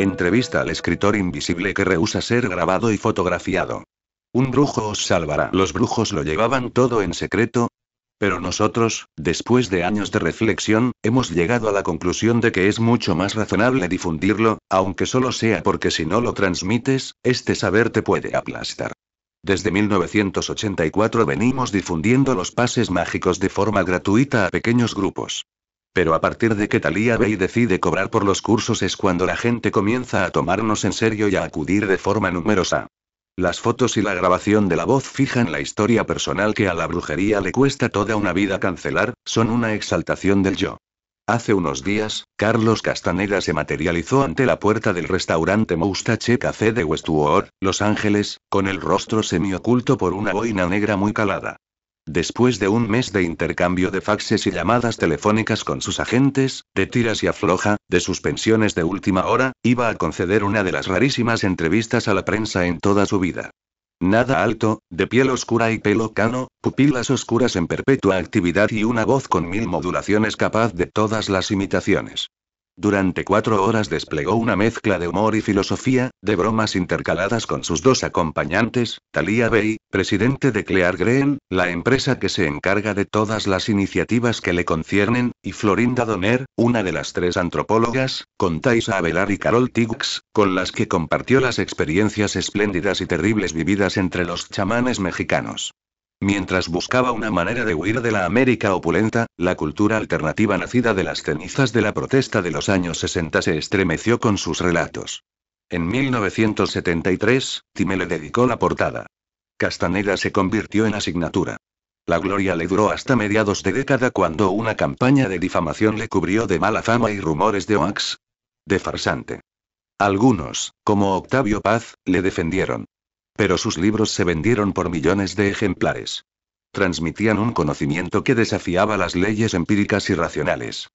Entrevista al escritor invisible que rehúsa ser grabado y fotografiado. Un brujo os salvará. Los brujos lo llevaban todo en secreto. Pero nosotros, después de años de reflexión, hemos llegado a la conclusión de que es mucho más razonable difundirlo, aunque solo sea porque si no lo transmites, este saber te puede aplastar. Desde 1984 venimos difundiendo los pases mágicos de forma gratuita a pequeños grupos. Pero a partir de que ve y decide cobrar por los cursos es cuando la gente comienza a tomarnos en serio y a acudir de forma numerosa. Las fotos y la grabación de la voz fijan la historia personal que a la brujería le cuesta toda una vida cancelar, son una exaltación del yo. Hace unos días, Carlos Castaneda se materializó ante la puerta del restaurante Moustache Café de Westwood, Los Ángeles, con el rostro semioculto por una boina negra muy calada. Después de un mes de intercambio de faxes y llamadas telefónicas con sus agentes, de tiras y afloja, de suspensiones de última hora, iba a conceder una de las rarísimas entrevistas a la prensa en toda su vida. Nada alto, de piel oscura y pelo cano, pupilas oscuras en perpetua actividad y una voz con mil modulaciones capaz de todas las imitaciones. Durante cuatro horas desplegó una mezcla de humor y filosofía, de bromas intercaladas con sus dos acompañantes, Talia Bey, presidente de Clear Green, la empresa que se encarga de todas las iniciativas que le conciernen, y Florinda Doner, una de las tres antropólogas, con Taisa Avelar y Carol Tiggs, con las que compartió las experiencias espléndidas y terribles vividas entre los chamanes mexicanos. Mientras buscaba una manera de huir de la América opulenta, la cultura alternativa nacida de las cenizas de la protesta de los años 60 se estremeció con sus relatos. En 1973, Time le dedicó la portada. Castaneda se convirtió en asignatura. La gloria le duró hasta mediados de década cuando una campaña de difamación le cubrió de mala fama y rumores de Oax. De farsante. Algunos, como Octavio Paz, le defendieron. Pero sus libros se vendieron por millones de ejemplares. Transmitían un conocimiento que desafiaba las leyes empíricas y racionales.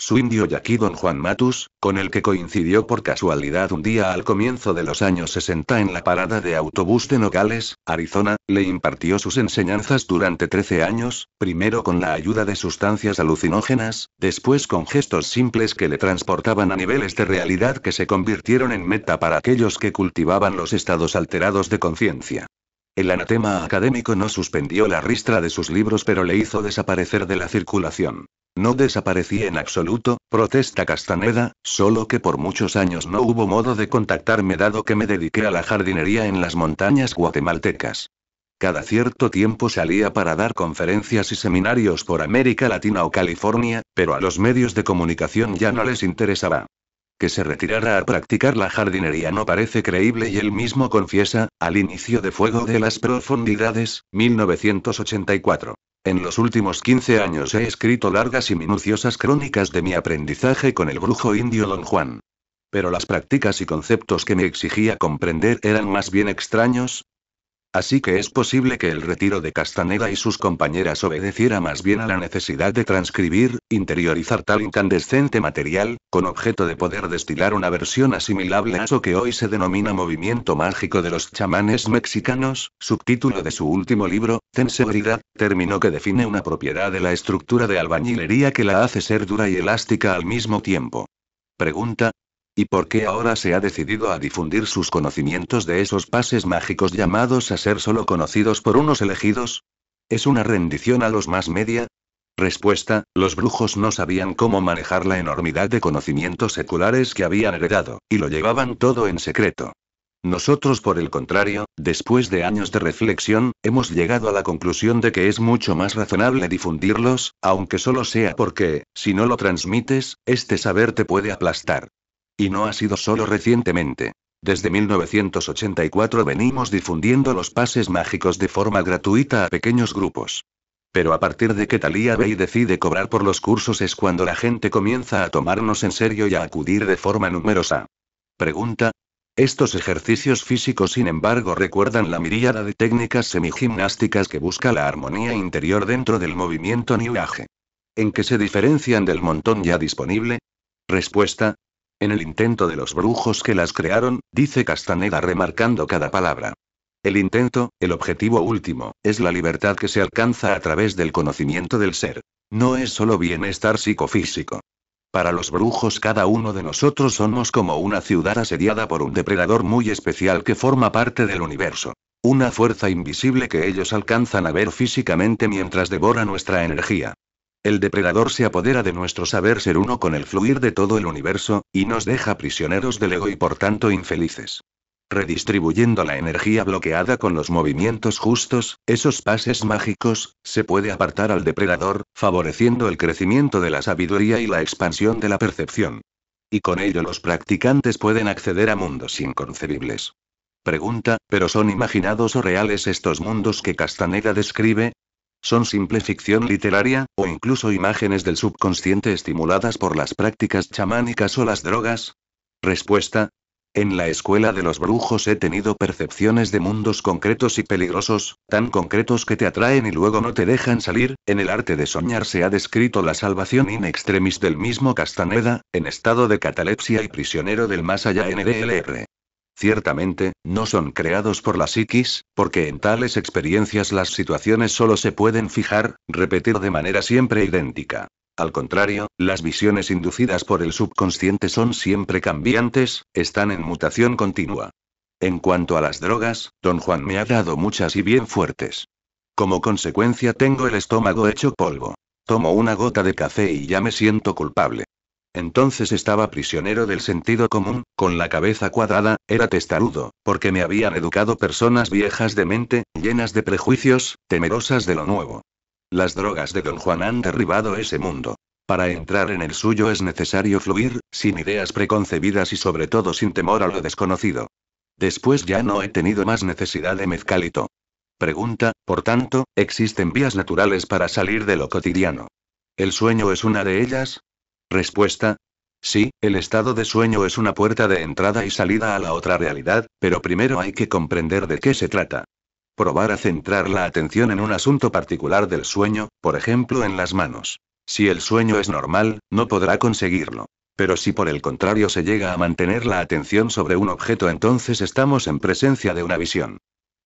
Su indio yaquí don Juan Matus, con el que coincidió por casualidad un día al comienzo de los años 60 en la parada de autobús de Nogales, Arizona, le impartió sus enseñanzas durante 13 años, primero con la ayuda de sustancias alucinógenas, después con gestos simples que le transportaban a niveles de realidad que se convirtieron en meta para aquellos que cultivaban los estados alterados de conciencia. El anatema académico no suspendió la ristra de sus libros pero le hizo desaparecer de la circulación. No desaparecí en absoluto, protesta Castaneda, solo que por muchos años no hubo modo de contactarme dado que me dediqué a la jardinería en las montañas guatemaltecas. Cada cierto tiempo salía para dar conferencias y seminarios por América Latina o California, pero a los medios de comunicación ya no les interesaba. Que se retirara a practicar la jardinería no parece creíble y él mismo confiesa, al inicio de Fuego de las Profundidades, 1984. En los últimos 15 años he escrito largas y minuciosas crónicas de mi aprendizaje con el brujo indio Don Juan. Pero las prácticas y conceptos que me exigía comprender eran más bien extraños, Así que es posible que el retiro de Castaneda y sus compañeras obedeciera más bien a la necesidad de transcribir, interiorizar tal incandescente material, con objeto de poder destilar una versión asimilable a eso que hoy se denomina movimiento mágico de los chamanes mexicanos, subtítulo de su último libro, Tensegridad, término que define una propiedad de la estructura de albañilería que la hace ser dura y elástica al mismo tiempo. Pregunta, ¿Y por qué ahora se ha decidido a difundir sus conocimientos de esos pases mágicos llamados a ser solo conocidos por unos elegidos? ¿Es una rendición a los más media? Respuesta, los brujos no sabían cómo manejar la enormidad de conocimientos seculares que habían heredado, y lo llevaban todo en secreto. Nosotros, por el contrario, después de años de reflexión, hemos llegado a la conclusión de que es mucho más razonable difundirlos, aunque solo sea porque, si no lo transmites, este saber te puede aplastar. Y no ha sido solo recientemente. Desde 1984 venimos difundiendo los pases mágicos de forma gratuita a pequeños grupos. Pero a partir de que Talía Bey decide cobrar por los cursos es cuando la gente comienza a tomarnos en serio y a acudir de forma numerosa. Pregunta. Estos ejercicios físicos sin embargo recuerdan la miríada de técnicas semigimnásticas que busca la armonía interior dentro del movimiento New ¿En qué se diferencian del montón ya disponible? Respuesta. En el intento de los brujos que las crearon, dice Castaneda remarcando cada palabra. El intento, el objetivo último, es la libertad que se alcanza a través del conocimiento del ser. No es solo bienestar psicofísico. Para los brujos cada uno de nosotros somos como una ciudad asediada por un depredador muy especial que forma parte del universo. Una fuerza invisible que ellos alcanzan a ver físicamente mientras devora nuestra energía el depredador se apodera de nuestro saber ser uno con el fluir de todo el universo, y nos deja prisioneros del ego y por tanto infelices. Redistribuyendo la energía bloqueada con los movimientos justos, esos pases mágicos, se puede apartar al depredador, favoreciendo el crecimiento de la sabiduría y la expansión de la percepción. Y con ello los practicantes pueden acceder a mundos inconcebibles. Pregunta, ¿pero son imaginados o reales estos mundos que Castaneda describe? Son simple ficción literaria, o incluso imágenes del subconsciente estimuladas por las prácticas chamánicas o las drogas. Respuesta. En la escuela de los brujos he tenido percepciones de mundos concretos y peligrosos, tan concretos que te atraen y luego no te dejan salir. En el arte de soñar se ha descrito la salvación in extremis del mismo Castaneda, en estado de catalepsia y prisionero del más allá en NDLR. Ciertamente, no son creados por la psiquis, porque en tales experiencias las situaciones solo se pueden fijar, repetir de manera siempre idéntica. Al contrario, las visiones inducidas por el subconsciente son siempre cambiantes, están en mutación continua. En cuanto a las drogas, don Juan me ha dado muchas y bien fuertes. Como consecuencia tengo el estómago hecho polvo. Tomo una gota de café y ya me siento culpable. Entonces estaba prisionero del sentido común, con la cabeza cuadrada, era testarudo, porque me habían educado personas viejas de mente, llenas de prejuicios, temerosas de lo nuevo. Las drogas de don Juan han derribado ese mundo. Para entrar en el suyo es necesario fluir, sin ideas preconcebidas y sobre todo sin temor a lo desconocido. Después ya no he tenido más necesidad de mezcalito. Pregunta, por tanto, ¿existen vías naturales para salir de lo cotidiano? El sueño es una de ellas, Respuesta. Sí, el estado de sueño es una puerta de entrada y salida a la otra realidad, pero primero hay que comprender de qué se trata. Probar a centrar la atención en un asunto particular del sueño, por ejemplo en las manos. Si el sueño es normal, no podrá conseguirlo. Pero si por el contrario se llega a mantener la atención sobre un objeto, entonces estamos en presencia de una visión.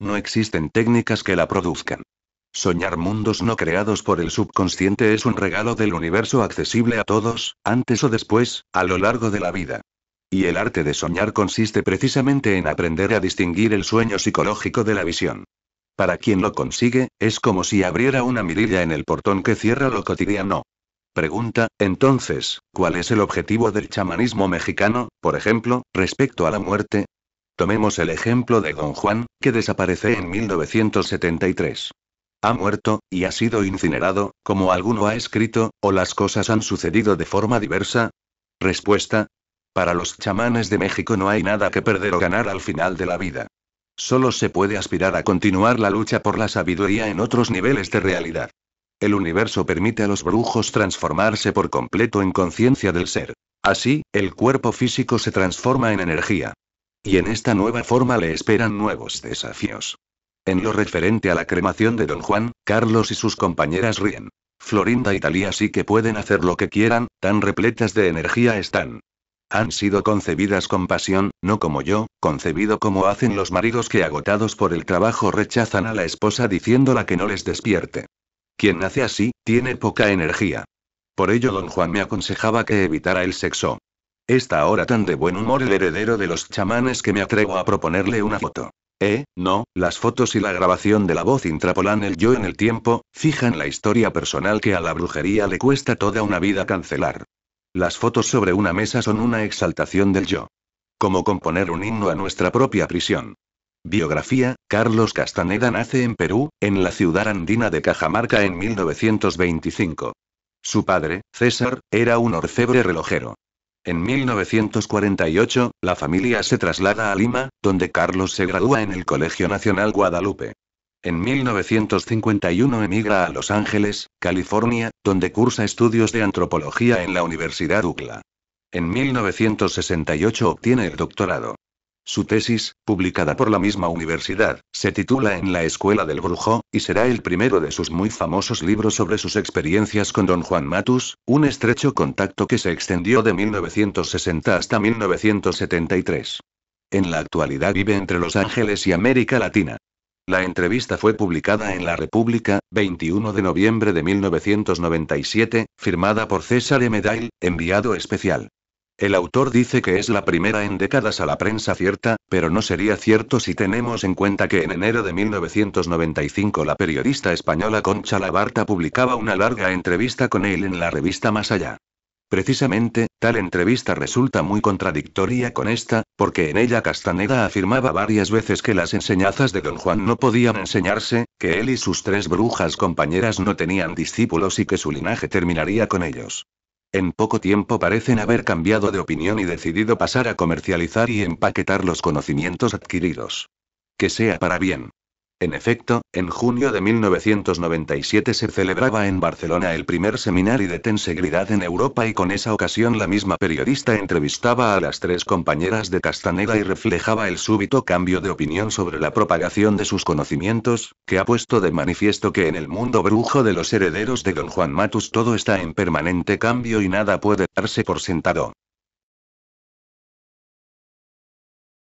No existen técnicas que la produzcan. Soñar mundos no creados por el subconsciente es un regalo del universo accesible a todos, antes o después, a lo largo de la vida. Y el arte de soñar consiste precisamente en aprender a distinguir el sueño psicológico de la visión. Para quien lo consigue, es como si abriera una mirilla en el portón que cierra lo cotidiano. Pregunta, entonces, ¿cuál es el objetivo del chamanismo mexicano, por ejemplo, respecto a la muerte? Tomemos el ejemplo de Don Juan, que desaparece en 1973. Ha muerto, y ha sido incinerado, como alguno ha escrito, o las cosas han sucedido de forma diversa. Respuesta. Para los chamanes de México no hay nada que perder o ganar al final de la vida. Solo se puede aspirar a continuar la lucha por la sabiduría en otros niveles de realidad. El universo permite a los brujos transformarse por completo en conciencia del ser. Así, el cuerpo físico se transforma en energía. Y en esta nueva forma le esperan nuevos desafíos. En lo referente a la cremación de don Juan, Carlos y sus compañeras ríen. Florinda y Talía sí que pueden hacer lo que quieran, tan repletas de energía están. Han sido concebidas con pasión, no como yo, concebido como hacen los maridos que agotados por el trabajo rechazan a la esposa diciéndola que no les despierte. Quien nace así, tiene poca energía. Por ello don Juan me aconsejaba que evitara el sexo. Está ahora tan de buen humor el heredero de los chamanes que me atrevo a proponerle una foto. Eh, no, las fotos y la grabación de la voz intrapolan el yo en el tiempo, fijan la historia personal que a la brujería le cuesta toda una vida cancelar. Las fotos sobre una mesa son una exaltación del yo. Como componer un himno a nuestra propia prisión. Biografía, Carlos Castaneda nace en Perú, en la ciudad andina de Cajamarca en 1925. Su padre, César, era un orfebre relojero. En 1948, la familia se traslada a Lima, donde Carlos se gradúa en el Colegio Nacional Guadalupe. En 1951 emigra a Los Ángeles, California, donde cursa estudios de antropología en la Universidad UCLA. En 1968 obtiene el doctorado. Su tesis, publicada por la misma universidad, se titula En la Escuela del Brujo, y será el primero de sus muy famosos libros sobre sus experiencias con don Juan Matus, un estrecho contacto que se extendió de 1960 hasta 1973. En la actualidad vive entre Los Ángeles y América Latina. La entrevista fue publicada en La República, 21 de noviembre de 1997, firmada por César M. enviado especial. El autor dice que es la primera en décadas a la prensa cierta, pero no sería cierto si tenemos en cuenta que en enero de 1995 la periodista española Concha Labarta publicaba una larga entrevista con él en la revista Más Allá. Precisamente, tal entrevista resulta muy contradictoria con esta, porque en ella Castaneda afirmaba varias veces que las enseñanzas de don Juan no podían enseñarse, que él y sus tres brujas compañeras no tenían discípulos y que su linaje terminaría con ellos. En poco tiempo parecen haber cambiado de opinión y decidido pasar a comercializar y empaquetar los conocimientos adquiridos. Que sea para bien. En efecto, en junio de 1997 se celebraba en Barcelona el primer seminario de tensegridad en Europa y con esa ocasión la misma periodista entrevistaba a las tres compañeras de Castaneda y reflejaba el súbito cambio de opinión sobre la propagación de sus conocimientos, que ha puesto de manifiesto que en el mundo brujo de los herederos de don Juan Matus todo está en permanente cambio y nada puede darse por sentado.